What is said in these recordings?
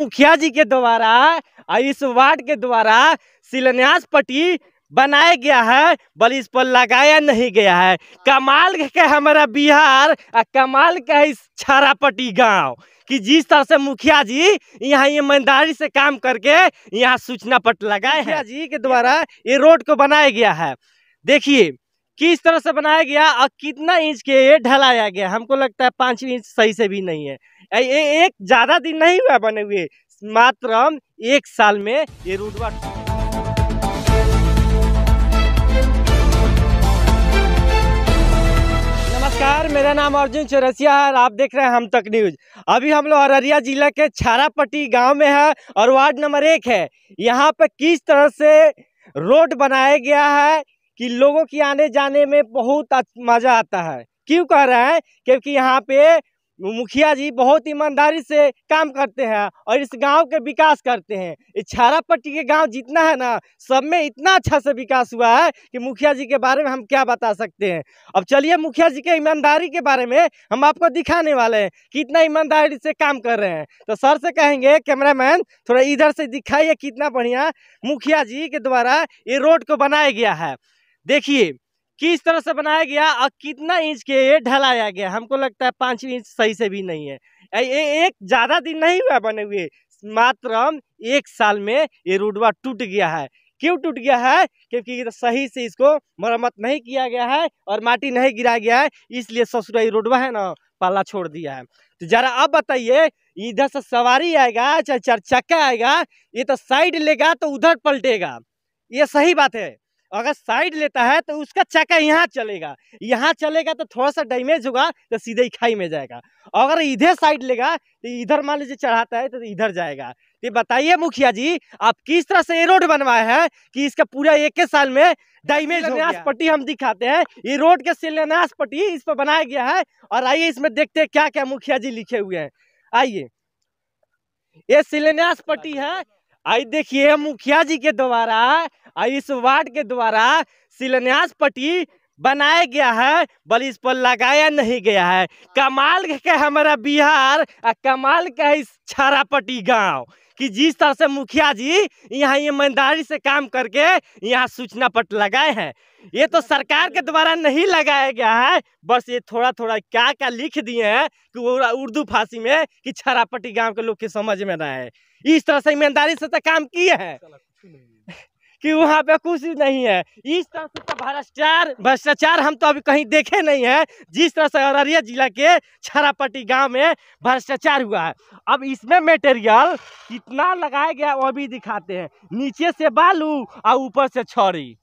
मुखिया जी के द्वारा और इस वार्ड के द्वारा शिलान्यास पट्टी बनाया गया है बल इस पर लगाया नहीं गया है कमाल के हमारा बिहार और कमाल का है इस छारापट्टी गांव कि जिस तरह से मुखिया जी यहाँ ईमानदारी से काम करके यहाँ सूचना पट लगाए हैं जी के द्वारा ये रोड को बनाया गया है देखिए किस तरह से बनाया गया और कितना इंच के ढलाया गया हमको लगता है पाँच इंच सही से भी नहीं है ए, एक ज्यादा दिन नहीं हुआ बने हुए मात्र एक साल में ये रोड नमस्कार मेरा नाम अर्जुन चौरसिया है और आप देख रहे हैं हम तक न्यूज अभी हम लोग अररिया जिला के छारापट्टी गांव में है और वार्ड नंबर एक है यहाँ पे किस तरह से रोड बनाया गया है कि लोगों की आने जाने में बहुत मज़ा आता है क्यों कह रहे हैं क्योंकि यहाँ पे मुखिया जी बहुत ईमानदारी से काम करते हैं और इस गांव के विकास करते हैं छारा पट्टी के गांव जितना है ना सब में इतना अच्छा से विकास हुआ है कि मुखिया जी के बारे में हम क्या बता सकते हैं अब चलिए मुखिया जी के ईमानदारी के बारे में हम आपको दिखाने वाले हैं कि इतना ईमानदारी से काम कर रहे हैं तो सर से कहेंगे कैमरामैन थोड़ा इधर से दिखाइए कितना बढ़िया मुखिया जी के द्वारा ये रोड को बनाया गया है देखिए किस तरह से बनाया गया और कितना इंच के ये ढलाया गया हमको लगता है पाँच इंच सही से भी नहीं है ये एक ज़्यादा दिन नहीं हुआ बने हुए मात्र एक साल में ये रोडवा टूट गया है क्यों टूट गया है क्योंकि सही से इसको मरम्मत नहीं किया गया है और माटी नहीं गिराया गया है इसलिए ससुराई रोडवा है ना पाला छोड़ दिया है तो जरा अब बताइए इधर से सवारी आएगा चाहे चार चक्का आएगा ये तो साइड लेगा तो उधर पलटेगा ये सही बात है अगर साइड लेता है तो उसका चक्का यहाँ चलेगा यहाँ चलेगा तो थोड़ा सा डैमेज होगा तो सीधे ही खाई में जाएगा अगर इधर साइड लेगा तो इधर मान लीजिए चढ़ाता है तो इधर जाएगा तो बताइए मुखिया जी आप किस तरह से ये रोड बनवाए हैं कि इसका पूरा एक के साल में डैमेज शिलान्यास पट्टी हम दिखाते हैं ये रोड के शिलान्यास पट्टी इस पर बनाया गया है और आइए इसमें देखते हैं क्या क्या मुखिया जी लिखे हुए हैं आइए ये शिलान्यास पट्टी है आई देखिए मुखिया जी के द्वारा इस वार्ड के द्वारा शिलान्यास पट्टी बनाया गया है बल इस पर लगाया नहीं गया है कमाल का हमारा बिहार और कमाल का इस छारापट्टी गांव कि जिस तरह से मुखिया जी यहाँ ईमानदारी से काम करके यहाँ सूचना पट लगाए हैं ये तो सरकार के द्वारा नहीं लगाया गया है बस ये थोड़ा थोड़ा क्या क्या लिख दिए हैं कि उर्दू फांसी में कि छारापट्टी गांव के लोग के समझ में ना आए इस तरह से ईमानदारी से तो काम किए हैं कि वहाँ पे कुछ नहीं है इस तरह से तो भ्रष्टाचार भ्रष्टाचार हम तो अभी कहीं देखे नहीं है जिस तरह से अररिया जिला के छरापट्टी गांव में भ्रष्टाचार हुआ है अब इसमें मटेरियल कितना लगाया गया वो भी दिखाते हैं नीचे से बालू और ऊपर से छड़ी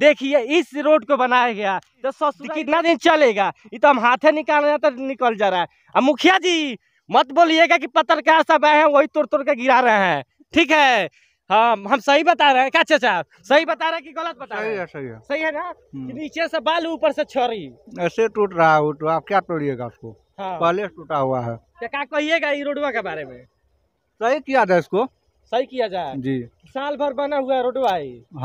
देखिए इस रोड को बनाया गया तो कितना दिन चलेगा ये तो हम हाथे निकाल जाता तो निकल जा रहा है अब मुखिया जी मत बोलिएगा कि पत्रकार सब आए हैं वही तोड़ तोड़ के गिरा रहे हैं ठीक है हाँ हम सही बता रहे हैं क्या चाचा सही बता रहे हैं कि गलत बता रहे हैं सही है सही है ना हम्म। कि नीचे से बाल ऊपर से छोरी ऐसे टूट रहा है तो आप क्या तोड़िएगा उसको हाँ। पहले टूटा हुआ है क्या कहिएगा रोडवा के बारे में सही किया था इसको सही किया जाए जी साल भर बना हुआ है रोडवा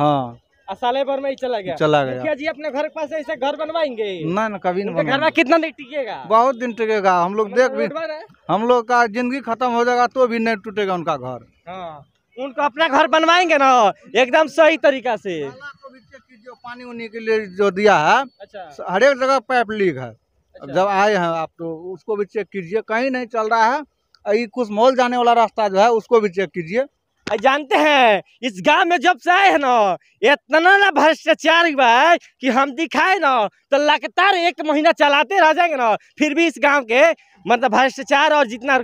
हाँ साले भर में ही चला गया चला गया क्या जी अपने घर के पास ऐसे घर बनवाएंगे ना ना कभी नहीं घर में कितना दिन टिकेगा बहुत दिन टिकेगा हम लोग देख तो भी हम लोग का जिंदगी खत्म हो जाएगा तो भी नहीं टूटेगा उनका घर हाँ, उनको अपना घर बनवाएंगे ना एकदम सही तरीका से जो पानी उनी के लिए जो दिया है अच्छा। हर एक जगह पाइप लीक है अच्छा। जब आए हैं आप तो उसको भी चेक कीजिए कहीं नहीं चल रहा है कुछ मॉल जाने वाला रास्ता जो है उसको भी चेक कीजिए जानते हैं इस गांव में जब से आए हैं ना इतना ना भ्रष्टाचार हुआ है कि हम दिखाए ना तो लगातार एक महीना चलाते रह जाएंगे ना फिर भी इस गांव के मतलब भ्रष्टाचार और जितना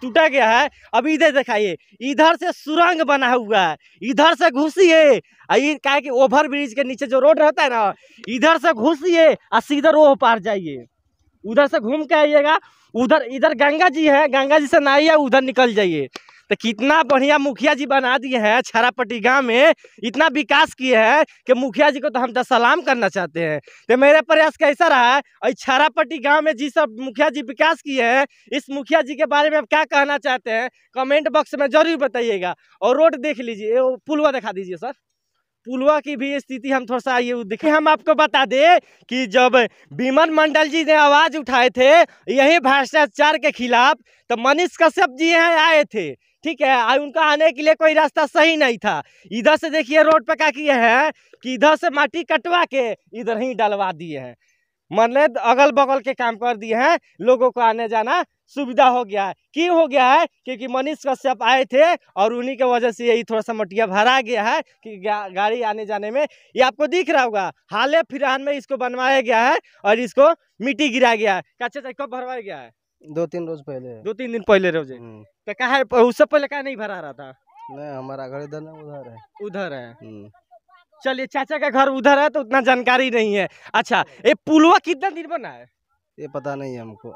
टूटा गया है अब इधर दिखाइए इधर से सुरंग बना हुआ है इधर से घुसिए क्या है कि ओवर ब्रिज के नीचे जो रोड रहता है ना इधर से घुसिए और सीधे रोह पार जाइए उधर से घूम के आइएगा उधर इधर गंगा जी है गंगा जी से नाइए उधर निकल जाइए तो कितना बढ़िया मुखिया जी बना दिए हैं छारापट्टी गाँव में इतना विकास किए हैं कि मुखिया जी को तो हम तो सलाम करना चाहते हैं तो मेरा प्रयास कैसा रहा है छरापट्टी छारापट्टी गाँव में जिस सब मुखिया जी विकास किए हैं इस मुखिया जी के बारे में आप क्या कहना चाहते हैं कमेंट बॉक्स में जरूर बताइएगा और रोड देख लीजिए पुलवा दिखा दीजिए सर पुलवा की भी स्थिति हम थोड़ा सा ये देखें हम आपको बता दे कि जब बीमन मंडल जी ने आवाज़ उठाए थे यही भ्रष्टाचार के खिलाफ तो मनीष कश्यप जी यहाँ आए थे ठीक है आई उनका आने के लिए कोई रास्ता सही नहीं था इधर से देखिए रोड पे क्या किए हैं कि इधर से माटी कटवा के इधर ही डलवा दिए हैं मतलब अगल बगल के काम कर दिए हैं लोगों को आने जाना सुविधा हो गया है क्यों हो गया है क्योंकि मनीष कश्यप आए थे और उन्हीं के वजह से यही थोड़ा सा मटिया भरा गया है कि गाड़ी आने जाने में ये आपको दिख रहा होगा हाल फिरहान में इसको बनवाया गया है और इसको मिट्टी गिराया गया है कच्चे तक को भरवाया गया है दो तीन रोज पहले दो तीन दिन पहले रोज हम्म। तो कहा है उससे पहले कहा नहीं भरा रहा था नहीं हमारा घर इधर उधर है उधर है हम्म। चलिए चाचा का घर उधर है तो उतना जानकारी नहीं है अच्छा ये पुलवा कितना दिन बना है ये पता नहीं है हमको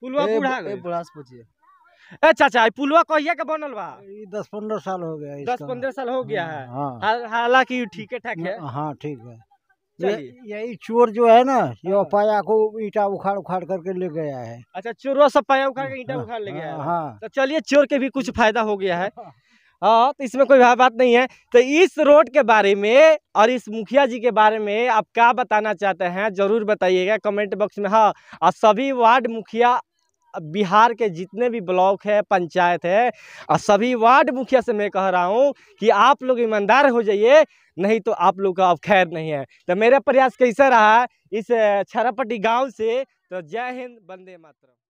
पुलवा बुढ़ा पूछिए ए चाचा पुलवा कहिया का बनल बा दस पंद्रह साल हो गया दस पंद्रह साल हो गया है हाँ। हालांकि ठीक ठाक है हाँ ठीक है यही चोर जो है ना ये पाया हाँ। को ईटा उखाड़ उखाड़ करके ले गया है अच्छा चोर सब पाया उखाड़ के ईटा हाँ, उखाड़ ले गया है हाँ तो चलिए चोर के भी कुछ फायदा हो गया है हाँ।, हाँ तो इसमें कोई बात नहीं है तो इस रोड के बारे में और इस मुखिया जी के बारे में आप क्या बताना चाहते हैं जरूर बताइएगा कमेंट बॉक्स में हाँ और सभी वार्ड मुखिया बिहार के जितने भी ब्लॉक है पंचायत है और सभी वार्ड मुखिया से मैं कह रहा हूँ कि आप लोग ईमानदार हो जाइए नहीं तो आप लोग का अब खैर नहीं है तो मेरा प्रयास कैसा रहा इस छरापट्टी गाँव से तो जय हिंद बंदे मातरम